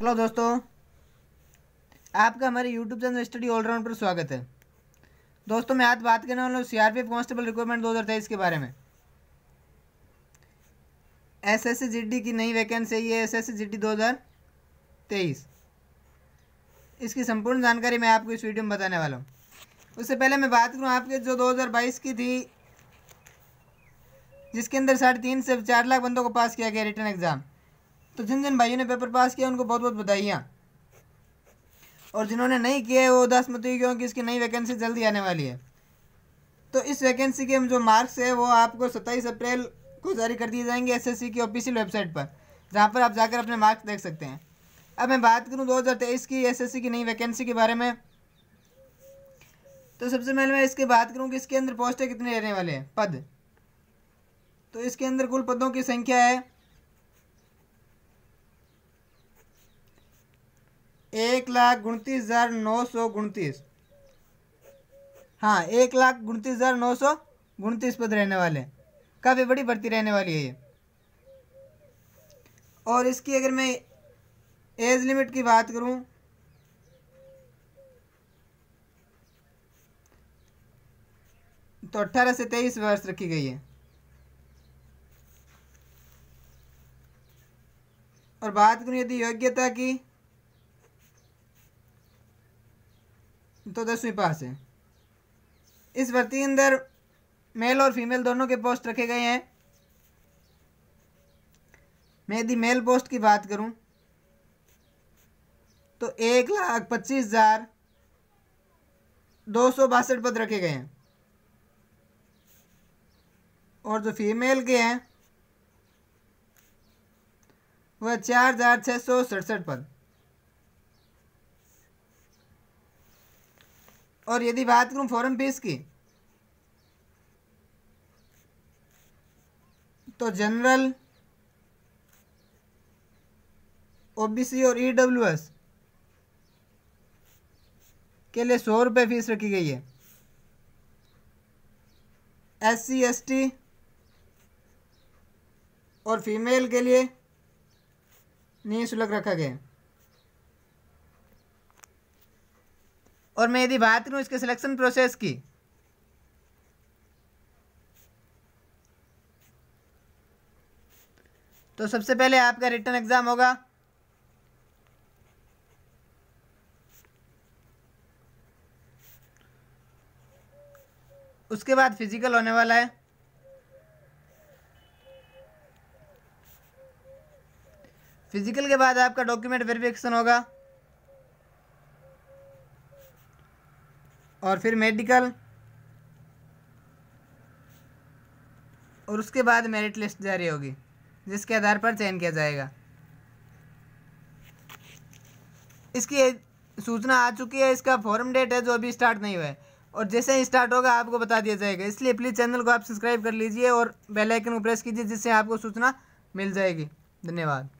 hello दोस्तों आपका हमारे यूट्यूब चैनल स्टडी ऑलराउंड पर स्वागत है दोस्तों मैं आज बात करने वाला हूँ सीआरपीएफ कांस्टेबल रिक्वायरमेंट दो हज़ार तेईस के बारे में एस एस की नई वैकेंसी है एस एस दो हज़ार तेईस इसकी संपूर्ण जानकारी मैं आपको इस वीडियो में बताने वाला हूँ उससे पहले मैं बात करूँ आपके जो दो हज़ार बाईस की थी जिसके अंदर साढ़े तीन से चार लाख बंदों को पास किया गया रिटर्न एग्ज़ाम तो जिन जिन भाइयों ने पेपर पास किया उनको बहुत बहुत बधाइयाँ और जिन्होंने नहीं किया है वो उदास मत हुई क्योंकि इसकी नई वैकेंसी जल्दी आने वाली है तो इस वैकेंसी के जो मार्क्स है वो आपको सत्ताईस अप्रैल को जारी कर दिए जाएंगे एस की ऑफिशियल वेबसाइट पर जहाँ पर आप जाकर अपने मार्क्स देख सकते हैं अब मैं बात करूँ तेईस की एस की नई वैकेंसी के बारे में तो सबसे पहले मैं इसकी बात करूँ कि इसके अंदर पोस्टें कितने रहने वाले हैं पद तो इसके अंदर कुल पदों की संख्या है एक लाख उनतीस हज़ार नौ सौ उनतीस हाँ एक लाख उनतीस हज़ार नौ सौ उनतीस पद रहने वाले हैं काफ़ी बड़ी भर्ती रहने वाली है ये और इसकी अगर मैं एज लिमिट की बात करूं तो अट्ठारह से तेईस वर्ष रखी गई है और बात करूँ यदि योग्यता की तो दसवीं पास है इस भर्ती के अंदर मेल और फीमेल दोनों के पोस्ट रखे गए हैं मैं यदि मेल पोस्ट की बात करूं तो एक लाख पच्चीस हज़ार दो सौ बासठ पद रखे गए हैं और जो फीमेल के हैं वह चार हज़ार छः सौ सड़सठ पद और यदि बात करूं फॉरेन फीस की तो जनरल ओबीसी और ईडब्ल्यूएस e के लिए सौ रुपये फीस रखी गई है एस सी एस टी और फीमेल के लिए निःशुल्क रखा गया है और मैं यदि बात करूँ इसके सिलेक्शन प्रोसेस की तो सबसे पहले आपका रिटर्न एग्ज़ाम होगा उसके बाद फिजिकल होने वाला है फिजिकल के बाद आपका डॉक्यूमेंट वेरिफिकेशन होगा और फिर मेडिकल और उसके बाद मेरिट लिस्ट जारी होगी जिसके आधार पर चयन किया जाएगा इसकी सूचना आ चुकी है इसका फॉर्म डेट है जो अभी स्टार्ट नहीं हुआ है और जैसे ही स्टार्ट होगा आपको बता दिया जाएगा इसलिए प्लीज़ चैनल को आप सब्सक्राइब कर लीजिए और बेल आइकन को प्रेस कीजिए जिससे आपको सूचना मिल जाएगी धन्यवाद